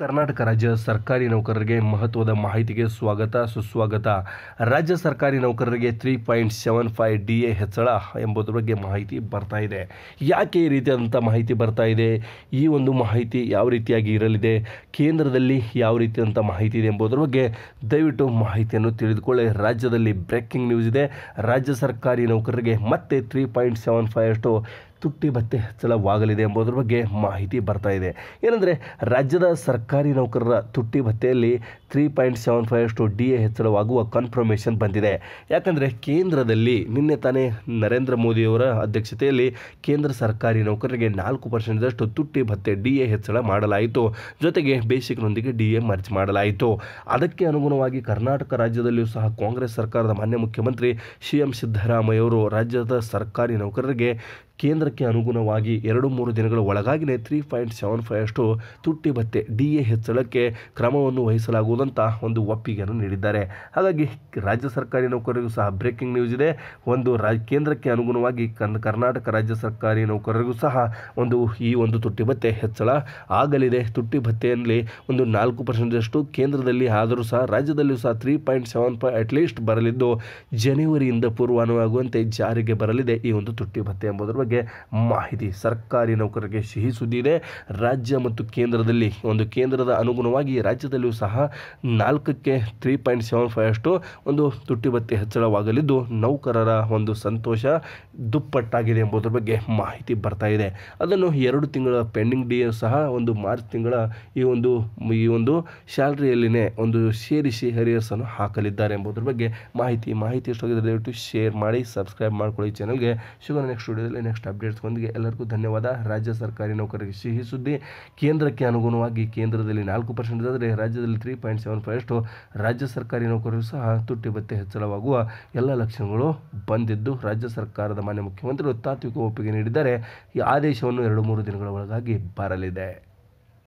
ಕರ್ನಾಟಕ ರಾಜ್ಯ ಸರ್ಕಾರಿ ನೌಕರರಿಗೆ ಮಹತ್ವದ ಮಾಹಿತಿಗೆ ಸ್ವಾಗತ ಸುಸ್ವಾಗತ ರಾಜ್ಯ ಸರ್ಕಾರಿ ನೌಕರರಿಗೆ three point seven five D A ಹೆಚ್ಚಳ ಎಂಬುದರ ಬಗ್ಗೆ ಮಾಹಿತಿ ಬರ್ತಾ ಇದೆ ಯಾಕೆ ಈ ರೀತಿಯಾದಂಥ ಮಾಹಿತಿ ಬರ್ತಾ ಇದೆ ಈ ಒಂದು ಮಾಹಿತಿ ಯಾವ ರೀತಿಯಾಗಿ ಇರಲಿದೆ ಕೇಂದ್ರದಲ್ಲಿ ಯಾವ ರೀತಿಯಾದಂಥ ಮಾಹಿತಿ ಇದೆ ಎಂಬುದರ ಬಗ್ಗೆ ದಯವಿಟ್ಟು ಮಾಹಿತಿಯನ್ನು ತಿಳಿದುಕೊಳ್ಳಿ ರಾಜ್ಯದಲ್ಲಿ ಬ್ರೇಕಿಂಗ್ ನ್ಯೂಸ್ ಇದೆ ರಾಜ್ಯ ಸರ್ಕಾರಿ ನೌಕರರಿಗೆ ಮತ್ತೆ ತ್ರೀ ಪಾಯಿಂಟ್ ಸೆವೆನ್ ಫೈವ್ ಅಷ್ಟು ತುಟ್ಟಿ ಭತ್ತೆ ಹೆಚ್ಚಳವಾಗಲಿದೆ ಎಂಬುದರ ಬಗ್ಗೆ ಮಾಹಿತಿ ಬರ್ತಾ ಇದೆ ಏನಂದರೆ ರಾಜ್ಯದ ಸರ್ಕಾರಿ ನೌಕರರ ತುಟ್ಟಿ ಭತ್ತೆಯಲ್ಲಿ ತ್ರೀ ಪಾಯಿಂಟ್ ಸೆವೆನ್ ಫೈವ್ ಅಷ್ಟು ಡಿ ಎ ಹೆಚ್ಚಳವಾಗುವ ಕನ್ಫರ್ಮೇಷನ್ ಬಂದಿದೆ ಯಾಕಂದರೆ ಕೇಂದ್ರದಲ್ಲಿ ನಿನ್ನೆ ತಾನೇ ನರೇಂದ್ರ ಮೋದಿಯವರ ಅಧ್ಯಕ್ಷತೆಯಲ್ಲಿ ಕೇಂದ್ರ ಸರ್ಕಾರಿ ನೌಕರರಿಗೆ ನಾಲ್ಕು ಪರ್ಸೆಂಟ್ದಷ್ಟು ತುಟ್ಟಿ ಭತ್ತೆ ಡಿ ಎ ಹೆಚ್ಚಳ ಮಾಡಲಾಯಿತು ಜೊತೆಗೆ ಬೇಸಿಕ್ನೊಂದಿಗೆ ಡಿ ಎ ಮರ್ಜ್ ಮಾಡಲಾಯಿತು ಅದಕ್ಕೆ ಅನುಗುಣವಾಗಿ ಕರ್ನಾಟಕ ರಾಜ್ಯದಲ್ಲಿಯೂ ಸಹ ಕಾಂಗ್ರೆಸ್ ಸರ್ಕಾರದ ಮಾನ್ಯ ಮುಖ್ಯಮಂತ್ರಿ ಸಿ ಎಂ ಸಿದ್ದರಾಮಯ್ಯವರು ರಾಜ್ಯದ ಸರ್ಕಾರಿ ನೌಕರರಿಗೆ ಕೇಂದ್ರಕ್ಕೆ ಅನುಗುಣವಾಗಿ ಎರಡು ಮೂರು ದಿನಗಳ ಒಳಗಾಗಿಯೇ ತ್ರೀ ಪಾಯಿಂಟ್ ಸೆವೆನ್ ಫೈವ್ ಅಷ್ಟು ತುಟ್ಟಿ ಭತ್ತೆ ಡಿ ಎ ಹೆಚ್ಚಳಕ್ಕೆ ಕ್ರಮವನ್ನು ವಹಿಸಲಾಗುವುದಂತ ಒಂದು ಒಪ್ಪಿಗೆಯನ್ನು ನೀಡಿದ್ದಾರೆ ಹಾಗಾಗಿ ರಾಜ್ಯ ಸರ್ಕಾರಿ ನೌಕರರಿಗೂ ಸಹ ಬ್ರೇಕಿಂಗ್ ನ್ಯೂಸ್ ಇದೆ ಒಂದು ರಾ ಕೇಂದ್ರಕ್ಕೆ ಅನುಗುಣವಾಗಿ ಕರ್ನಾಟಕ ರಾಜ್ಯ ಸರ್ಕಾರಿ ನೌಕರರಿಗೂ ಸಹ ಒಂದು ಈ ಒಂದು ತುಟ್ಟಿ ಭತ್ತೆ ಹೆಚ್ಚಳ ಆಗಲಿದೆ ತುಟ್ಟಿ ಭತ್ತೆಯಲ್ಲಿ ಒಂದು ನಾಲ್ಕು ಪರ್ಸೆಂಟಷ್ಟು ಕೇಂದ್ರದಲ್ಲಿ ಆದರೂ ಸಹ ರಾಜ್ಯದಲ್ಲಿಯೂ ಸಹ three point seven five at least ಬರಲಿದ್ದು ಜನವರಿಯಿಂದ ಪೂರ್ವಾನುವಾಗುವಂತೆ ಜಾರಿಗೆ ಬರಲಿದೆ ಈ ಒಂದು ತುಟ್ಟಿ ಭತ್ತೆ ಎಂಬುದರ ಬಗ್ಗೆ ಮಾಹಿತಿ ಸರ್ಕಾರಿ ನೌಕರರಿಗೆ ಸಿಹಿ ಸುದ್ದಿ ಇದೆ ರಾಜ್ಯ ಮತ್ತು ಕೇಂದ್ರದಲ್ಲಿ ಒಂದು ಕೇಂದ್ರದ ಅನುಗುಣವಾಗಿ ರಾಜ್ಯದಲ್ಲಿಯೂ ಸಹ ನಾಲ್ಕಕ್ಕೆ ತ್ರೀ ಪಾಯಿಂಟ್ ಸೆವೆನ್ ಫೈವ್ ಅಷ್ಟು ಒಂದು ತುಟ್ಟಿ ಬತ್ತಿ ಹೆಚ್ಚಳವಾಗಲಿದ್ದು ನೌಕರರ ಒಂದು ಸಂತೋಷ ದುಪ್ಪಟ್ಟಾಗಿದೆ ಎಂಬುದರ ಬಗ್ಗೆ ಮಾಹಿತಿ ಬರ್ತಾ ಇದೆ ಅದನ್ನು ಎರಡು ತಿಂಗಳ ಪೆಂಡಿಂಗ್ ಡಿ ಸಹ ಒಂದು ಮಾರ್ಚ್ ತಿಂಗಳ ಈ ಒಂದು ಈ ಒಂದು ಸ್ಯಾಲ್ರಿಯಲ್ಲಿನೇ ಒಂದು ಸೇರಿಸಿ ಹರಿಯರ್ಸನ್ನು ಹಾಕಲಿದ್ದಾರೆ ಎಂಬುದರ ಬಗ್ಗೆ ಮಾಹಿತಿ ಮಾಹಿತಿ ಎಷ್ಟಾಗಿದೆ ದಯವಿಟ್ಟು ಶೇರ್ ಮಾಡಿ ಸಬ್ಸ್ಕ್ರೈಬ್ ಮಾಡಿಕೊಳ್ಳಿ ಚಾನಲ್ಗೆ ಶುಭ ನೆಕ್ಸ್ಟ್ ಸ್ಟುಡಿಯೋದಲ್ಲಿ ನೆಕ್ಸ್ಟ್ ನೆಕ್ಸ್ಟ್ ಅಪ್ಡೇಟ್ಸ್ಗೊಂದಿಗೆ ಎಲ್ಲರಿಗೂ ಧನ್ಯವಾದ ರಾಜ್ಯ ಸರ್ಕಾರಿ ನೌಕರರಿಗೆ ಸಿಹಿ ಸುದ್ದಿ ಕೇಂದ್ರಕ್ಕೆ ಅನುಗುಣವಾಗಿ ಕೇಂದ್ರದಲ್ಲಿ ನಾಲ್ಕು ಪರ್ಸೆಂಟ್ ಆದರೆ ರಾಜ್ಯದಲ್ಲಿ ತ್ರೀ ಪಾಯಿಂಟ್ ಸೆವೆನ್ ಫೈವ್ಷ್ಟು ರಾಜ್ಯ ಸರ್ಕಾರಿ ನೌಕರರು ಸಹ ತುಟ್ಟಿ ಭತ್ತೆ ಹೆಚ್ಚಳವಾಗುವ ಎಲ್ಲ ಲಕ್ಷಣಗಳು ಬಂದಿದ್ದು ರಾಜ್ಯ ಸರ್ಕಾರದ ಮಾನ್ಯ ಮುಖ್ಯಮಂತ್ರಿಗಳು ತಾತ್ವಿಕ ಒಪ್ಪಿಗೆ ನೀಡಿದ್ದಾರೆ ಈ ಆದೇಶವನ್ನು ಎರಡು ಮೂರು ದಿನಗಳ ಒಳಗಾಗಿ ಬರಲಿದೆ